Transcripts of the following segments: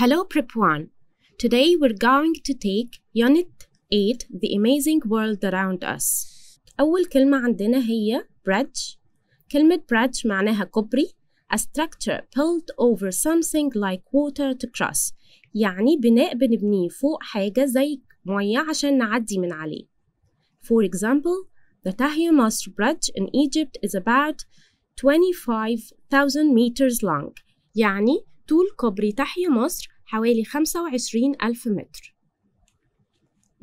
Hello Prep 1. Today we're going to take Unit 8 The Amazing World Around Us. أول كلمة عندنا هي bridge. كلمة bridge معناها كوبري A structure built over something like water to cross. يعني بناء بنبنيه فوق حاجة زي مية عشان نعدي من عليه. For example, the Tahir Masr Bridge in Egypt is about 25,000 meters long. يعني طول كوبري تحيا مصر حوالي 25 ألف متر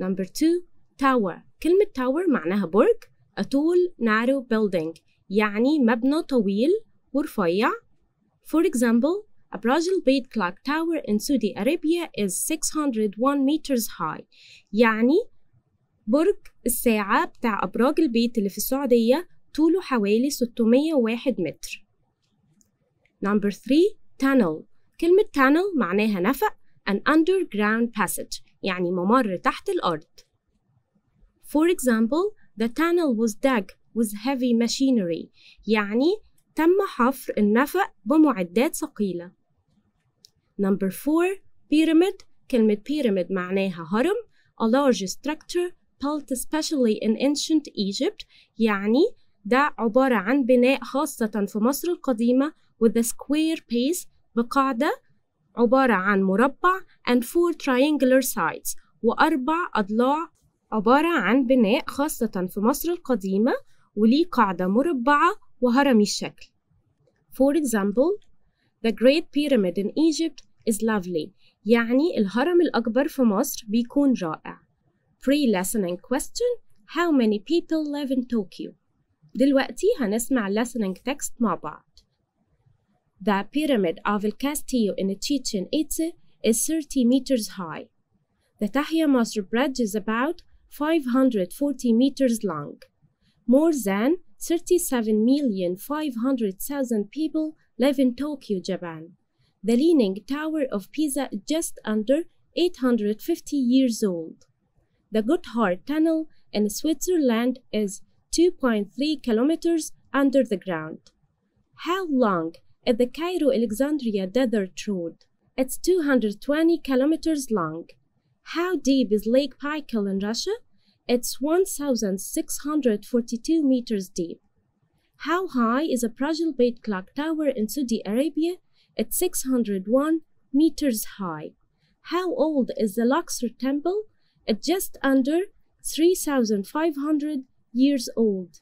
Number 2 Tower كلمة Tower معناها برج a tall narrow building يعني مبنى طويل ورفيع For example, a Brazil-made clock tower in Saudi Arabia is 601 meters high يعني برج الساعة بتاع أبراج البيت اللي في السعودية طوله حوالي 601 متر Number 3 tunnel كلمة tunnel معناها نفق an underground passage يعني ممر تحت الأرض. For example, the tunnel was dug with heavy machinery يعني تم حفر النفق بمعدات ثقيلة. Number 4 pyramid كلمة pyramid معناها هرم a large structure built especially in ancient Egypt يعني ده عبارة عن بناء خاصة في مصر القديمة with a square base بقاعدة عبارة عن مربع and four triangular sides وأربع أضلاع عبارة عن بناء خاصة في مصر القديمة وليه قاعدة مربعة وهرمي الشكل. For example, the Great Pyramid in Egypt is lovely يعني الهرم الأكبر في مصر بيكون رائع. and question How many people live in Tokyo؟ دلوقتي هنسمع listening text مع بعض. The pyramid of El Castillo in Chichen Itza is 30 meters high. The Tahya Masr Bridge is about 540 meters long. More than 37,500,000 people live in Tokyo, Japan. The Leaning Tower of Pisa is just under 850 years old. The Gotthard Tunnel in Switzerland is 2.3 kilometers under the ground. How long at the Cairo Alexandria Desert Road. It's 220 kilometers long. How deep is Lake Baikal in Russia? It's 1,642 meters deep. How high is a Prajalbait clock tower in Saudi Arabia? It's 601 meters high. How old is the Luxor Temple? It's just under 3,500 years old.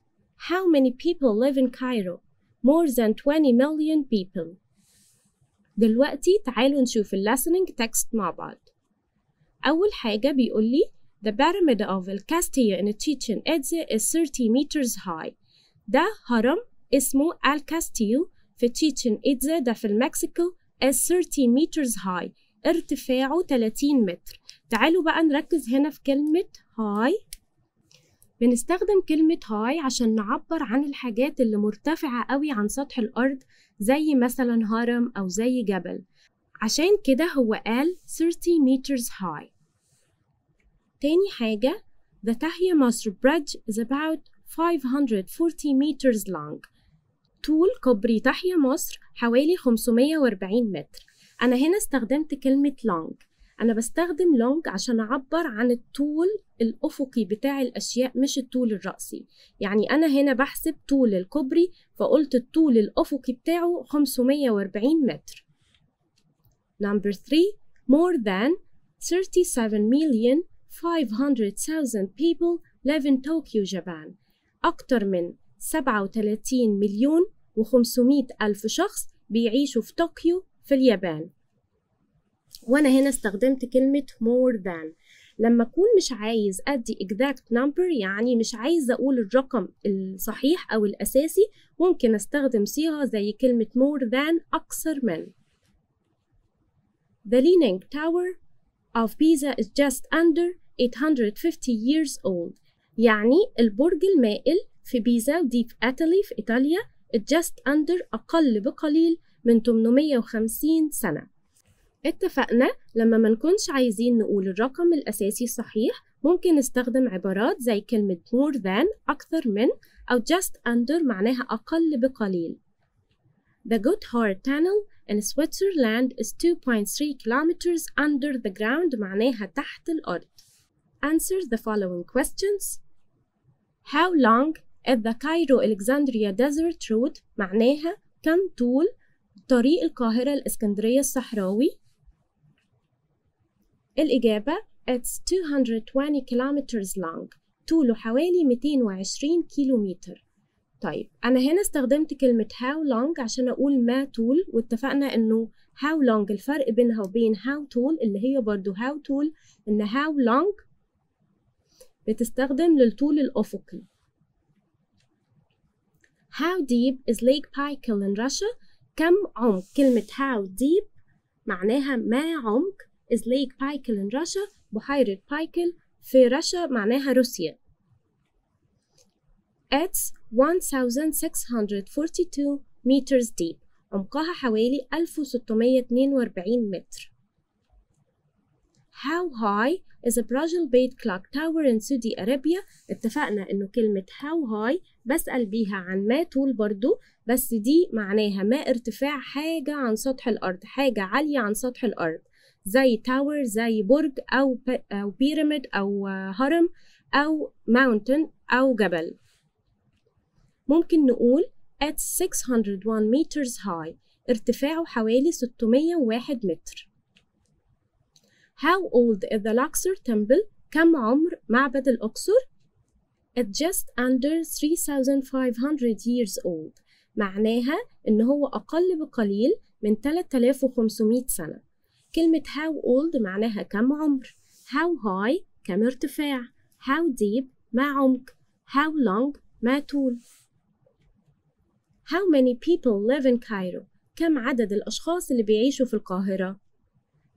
How many people live in Cairo? more than 20 million people. دلوقتي تعالوا نشوف ال listening text مع بعض. أول حاجة بيقول the pyramid of El Castillo in Chichen is 30 meters high. ده هرم اسمه El Castillo في Chichen ده في المكسيكو is 30 meters high. ارتفاعه 30 متر. تعالوا بقى نركز هنا في كلمة high. بنستخدم كلمة هاي عشان نعبر عن الحاجات اللي مرتفعة قوي عن سطح الأرض زي مثلا هرم أو زي جبل عشان كده هو قال 30 meters high تاني حاجة The Tahia Master Bridge is about 540 meters long طول كوبري تحيا مصر حوالي 540 متر أنا هنا استخدمت كلمة long أنا بستخدم لونج عشان أعبر عن الطول الأفقي بتاع الأشياء مش الطول الرأسي يعني أنا هنا بحسب طول الكوبري فقلت الطول الأفقي بتاعه 540 متر Number 3 More than 37 million 500,000 people live in Tokyo, Japan. أكتر من 37 مليون و500 ألف شخص بيعيشوا في طوكيو في اليابان وانا هنا استخدمت كلمه more than لما اكون مش عايز ادي exact number يعني مش عايز اقول الرقم الصحيح او الاساسي ممكن استخدم صيغه زي كلمه more than اكثر من The leaning tower of Pisa is just under 850 years old يعني البرج المائل في بيزا دي في أتالي في إيطاليا just under أقل بقليل من 850 سنة اتفقنا لما ما نكونش عايزين نقول الرقم الأساسي صحيح ممكن نستخدم عبارات زي كلمة more than أكثر من أو just under معناها أقل بقليل The Gotthard Tunnel in Switzerland is 2.3 kilometers under the ground معناها تحت الأرض Answer the following questions How long is the Cairo-Alexandria Desert Road معناها كم طول طريق القاهرة الإسكندرية الصحراوي الإجابة It's 220 kilometers long طوله حوالي 220 كيلومتر طيب أنا هنا استخدمت كلمة how long عشان أقول ما طول واتفقنا إنه how long الفرق بينها وبين how tall اللي هي برضو how tall إن how long بتستخدم للطول الأفقي how deep is lake Baikal in Russia كم عمق كلمة how deep معناها ما عمق is Lake Baikal in Russia بحيرة بايكل في رشا معناها روسيا It's 1642 meters deep عمقها حوالي 1642 متر How high is a Brajal Bait Clock Tower in Saudi Arabia اتفقنا انه كلمة how high بسأل بيها عن ما طول برضو بس دي معناها ما ارتفاع حاجة عن سطح الأرض حاجة عالية عن سطح الأرض زي تاور زي برج أو أو بيراميد أو آه، هرم أو ماونتن أو جبل ممكن نقول at 601 meters high ارتفاعه حوالي 601 متر How old is the Luxor Temple? كم عمر معبد الأقصر؟ It's just under 3500 years old معناها إن هو أقل بقليل من 3500 سنة كلمة how old معناها كم عمر how high كم ارتفاع how deep ما عمق how long ما طول how many people live in Cairo كم عدد الأشخاص اللي بيعيشوا في القاهرة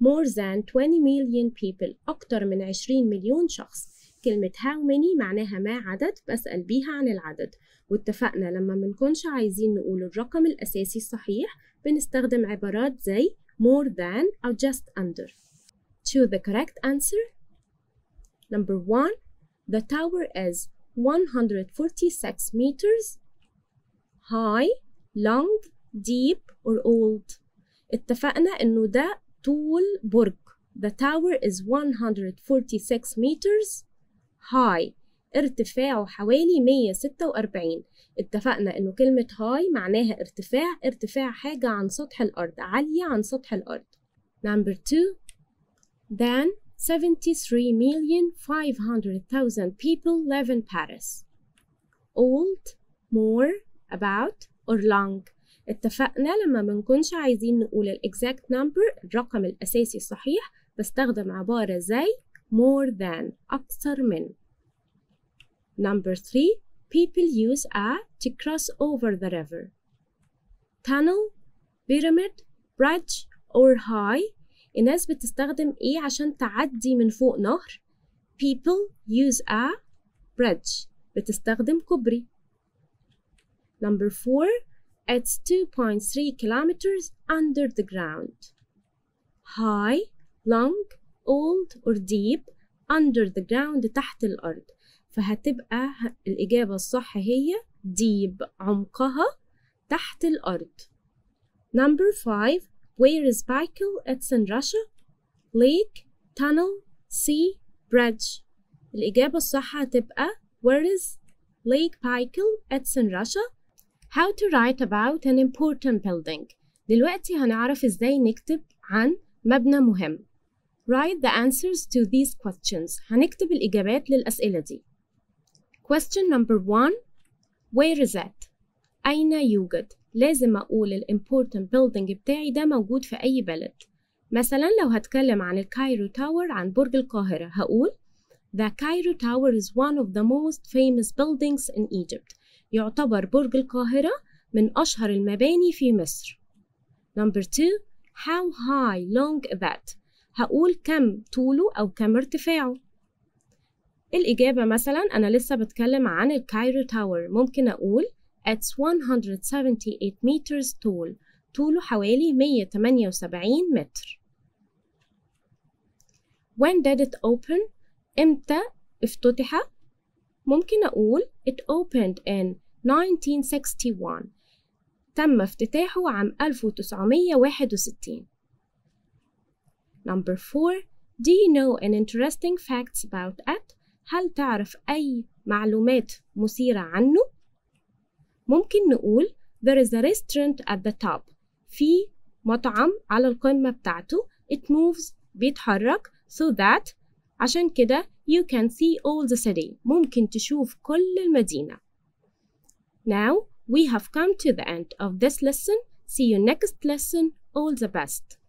more than 20 million people أكتر من 20 مليون شخص كلمة how many معناها ما عدد بسأل بيها عن العدد واتفقنا لما منكونش عايزين نقول الرقم الأساسي الصحيح بنستخدم عبارات زي more than or just under? Choose the correct answer. Number one, the tower is 146 meters high, long, deep or old. اتفقنا انه ده طول برج. The tower is 146 meters high. ارتفاعه حوالي 146 اتفقنا انه كلمة هاي معناها ارتفاع ارتفاع حاجة عن سطح الأرض عالية عن سطح الأرض number 2 than 73,500,000 people live in Paris old more about or long اتفقنا لما منكونش عايزين نقول exact number الرقم الأساسي الصحيح بستخدم عبارة زي more than أكثر من Number three, people use a to cross over the river. Tunnel, pyramid, bridge, or high. الناس بتستخدم إيه عشان تعدي من فوق نهر؟ People use a bridge. بتستخدم كوبري. Number four, it's 2.3 kilometers under the ground. High, long, old, or deep, under the ground تحت الأرض. فهتبقى الإجابة الصح هي deep عمقها تحت الأرض Number 5 Where is Baikal? It's in Russia Lake Tunnel Sea Bridge الإجابة الصح هتبقى Where is Lake Baikal? It's in Russia How to write about an important building دلوقتي هنعرف إزاي نكتب عن مبنى مهم Write the answers to these questions هنكتب الإجابات للأسئلة دي Question number one Where is it? أين يوجد؟ لازم أقول ال important building بتاعي ده موجود في أي بلد مثلا لو هتكلم عن الكايرو تاور عن برج القاهرة هقول The Cairo Tower is one of the most famous buildings in Egypt يعتبر برج القاهرة من أشهر المباني في مصر Number two How high long that هقول كم طوله أو كم ارتفاعه الإجابة مثلا أنا لسه بتكلم عن الكايرو تاور ممكن أقول It's 178 meters tall طوله حوالي 178 متر When did it open؟ إمتى افتتح؟ ممكن أقول it opened in 1961 تم افتتاحه عام 1961 Number 4 Do you know an interesting facts about it? هل تعرف أي معلومات مثيرة عنه؟ ممكن نقول there is a restaurant at the top في مطعم على القمة بتاعته it moves بيتحرك so that عشان كده you can see all the city ممكن تشوف كل المدينة Now we have come to the end of this lesson see you next lesson all the best